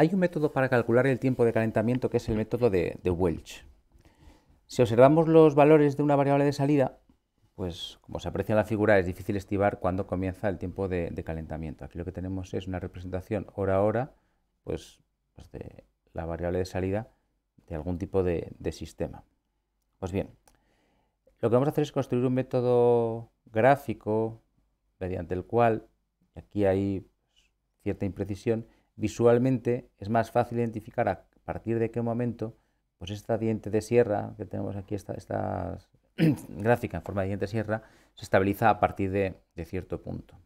Hay un método para calcular el tiempo de calentamiento que es el método de, Welch. Si observamos los valores de una variable de salida, pues como se aprecia en la figura, es difícil estivar cuándo comienza el tiempo de, calentamiento. Aquí lo que tenemos es una representación hora a hora, pues, pues, de la variable de salida de algún tipo de, de, sistema. Pues bien, lo que vamos a hacer es construir un método gráfico mediante el cual, aquí hay pues, cierta imprecisión, visualmente es más fácil identificar a partir de qué momento, pues esta diente de sierra que tenemos aquí, esta, gráfica en forma de diente de sierra, se estabiliza a partir de, de cierto punto.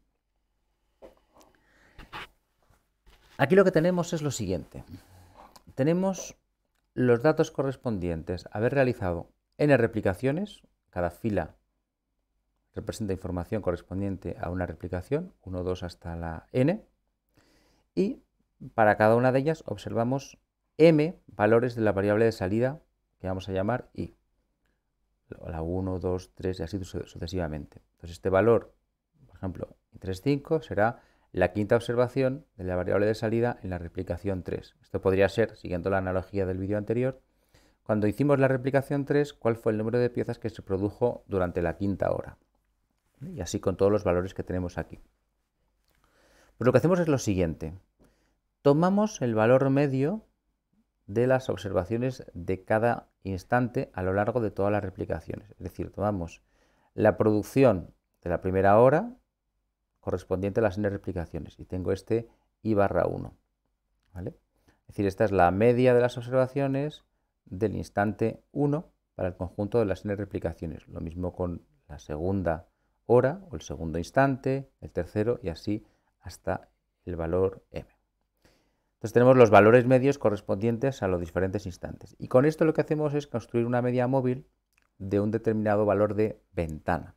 Aquí lo que tenemos es lo siguiente. Tenemos los datos correspondientes a haber realizado n replicaciones, cada fila representa información correspondiente a una replicación, 1, 2 hasta la n, y para cada una de ellas observamos m valores de la variable de salida que vamos a llamar i. La 1, 2, 3 y así sucesivamente. Entonces este valor, por ejemplo, 3, 5 será la quinta observación de la variable de salida en la replicación 3. Esto podría ser, siguiendo la analogía del vídeo anterior, cuando hicimos la replicación 3, cuál fue el número de piezas que se produjo durante la quinta hora. Y así con todos los valores que tenemos aquí. Pues lo que hacemos es lo siguiente tomamos el valor medio de las observaciones de cada instante a lo largo de todas las replicaciones. Es decir, tomamos la producción de la primera hora correspondiente a las n replicaciones y tengo este i barra 1. ¿vale? Es decir, esta es la media de las observaciones del instante 1 para el conjunto de las n replicaciones. Lo mismo con la segunda hora o el segundo instante, el tercero y así hasta el valor m. Entonces tenemos los valores medios correspondientes a los diferentes instantes. Y con esto lo que hacemos es construir una media móvil de un determinado valor de ventana.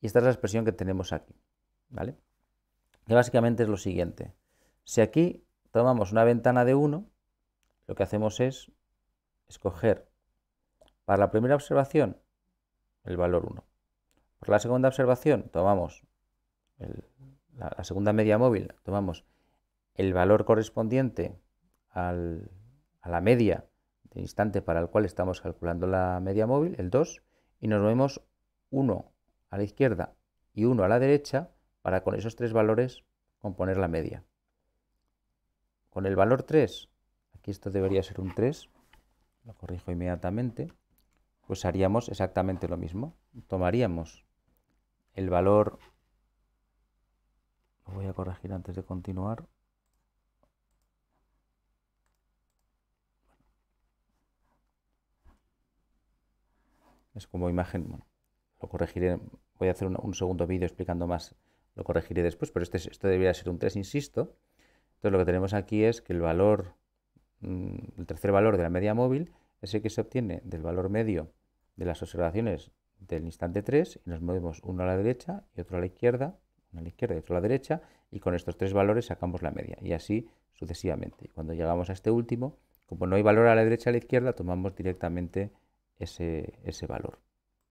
Y esta es la expresión que tenemos aquí. ¿vale? Que básicamente es lo siguiente. Si aquí tomamos una ventana de 1, lo que hacemos es escoger para la primera observación el valor 1. Para la segunda observación tomamos la segunda media móvil, tomamos el valor correspondiente a la media de instante para el cual estamos calculando la media móvil, el 2, y nos movemos 1 a la izquierda y 1 a la derecha para con esos tres valores componer la media. Con el valor 3, aquí esto debería ser un 3, lo corrijo inmediatamente, pues haríamos exactamente lo mismo. Tomaríamos el valor, lo voy a corregir antes de continuar, es como imagen, bueno, lo corregiré, voy a hacer un, segundo vídeo explicando más, lo corregiré después, pero este, este debería ser un 3, insisto. Entonces lo que tenemos aquí es que el valor, mm, el tercer valor de la media móvil es el que se obtiene del valor medio de las observaciones del instante 3 y nos movemos uno a la derecha y otro a la izquierda, uno a la izquierda y otro a la derecha y con estos tres valores sacamos la media y así sucesivamente. Y cuando llegamos a este último, como no hay valor a la derecha y a la izquierda, tomamos directamente ese, ese valor.